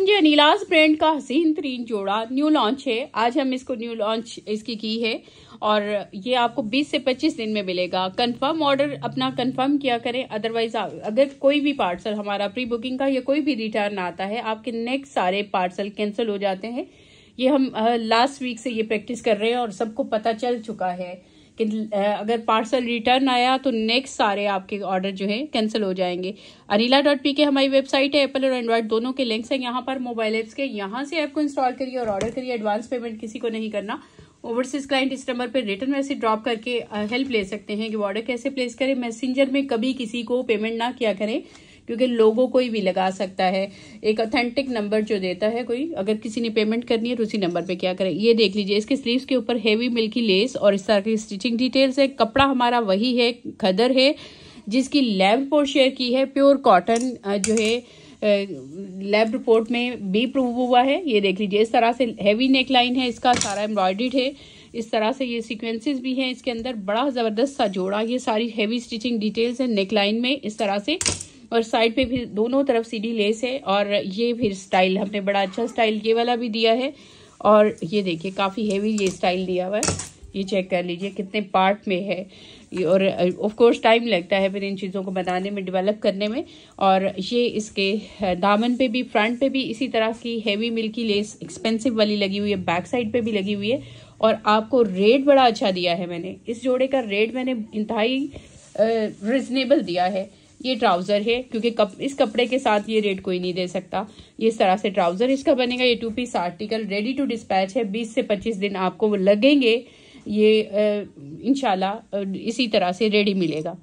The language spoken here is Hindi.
जी नीलाज ब्रांड का हसीन तरीन जोड़ा न्यू लॉन्च है आज हम इसको न्यू लॉन्च इसकी की है और ये आपको 20 से 25 दिन में मिलेगा कंफर्म ऑर्डर अपना कंफर्म किया करें अदरवाइज अगर कोई भी पार्सल हमारा प्री बुकिंग का या कोई भी रिटर्न आता है आपके नेक्स्ट सारे पार्सल कैंसिल हो जाते हैं ये हम लास्ट वीक से ये प्रैक्टिस कर रहे हैं और सबको पता चल चुका है कि अगर पार्सल रिटर्न आया तो नेक्स्ट सारे आपके ऑर्डर जो है कैंसिल हो जाएंगे अनिला डॉट पी के हमारी वेबसाइट है एप्पल और एंड्रॉयड दोनों के लिंक्स हैं यहाँ पर मोबाइल ऐप्स के यहाँ से ऐप को इंस्टॉल करिए और ऑर्डर करिए एडवांस पेमेंट किसी को नहीं करना ओवरसीज क्लाइंट इस नंबर पर रिटर्न मैसेज ड्रॉप करके हेल्प ले सकते हैं कि ऑर्डर कैसे प्लेस करें मैसेंजर में कभी किसी को पेमेंट ना किया करें क्योंकि लोगों कोई भी लगा सकता है एक ऑथेंटिक नंबर जो देता है कोई अगर किसी ने पेमेंट करनी है तो उसी नंबर पे क्या करें ये देख लीजिए इसके स्लीव्स के ऊपर हेवी मिल्की लेस और इस तरह की स्टिचिंग डिटेल्स है कपड़ा हमारा वही है खदर है जिसकी लैब रिपोर्ट शेयर की है प्योर कॉटन जो है लैब रिपोर्ट में बी प्रूव हुआ है ये देख लीजिए इस तरह से हैवी नेक लाइन है इसका सारा एम्ब्रॉयडर्ड है इस तरह से ये सीक्वेंसेस भी हैं इसके अंदर बड़ा ज़बरदस्त सा जोड़ा ये सारी हैवी स्टिचिंग डिटेल्स है नेक लाइन में इस तरह से और साइड पे भी दोनों तरफ सीढ़ी लेस है और ये फिर स्टाइल हमने बड़ा अच्छा स्टाइल ये वाला भी दिया है और ये देखिए काफ़ी हेवी ये स्टाइल दिया हुआ है ये चेक कर लीजिए कितने पार्ट में है और ऑफ कोर्स टाइम लगता है फिर इन चीज़ों को बनाने में डेवलप करने में और ये इसके uh, दामन पे भी फ्रंट पे भी इसी तरह की हैवी मिल्की लेस एक्सपेंसिव वाली लगी हुई है बैक साइड पे भी लगी हुई है और आपको रेट बड़ा अच्छा दिया है मैंने इस जोड़े का रेट मैंने इंतहाई रिजनेबल uh, दिया है ये ट्राउजर है क्योंकि कप, इस कपड़े के साथ ये रेट कोई नहीं दे सकता ये इस तरह से ट्राउजर इसका बनेगा ये two piece article ready to dispatch है बीस से पच्चीस दिन आपको वो लगेंगे ये इनशाला इसी तरह से रेडी मिलेगा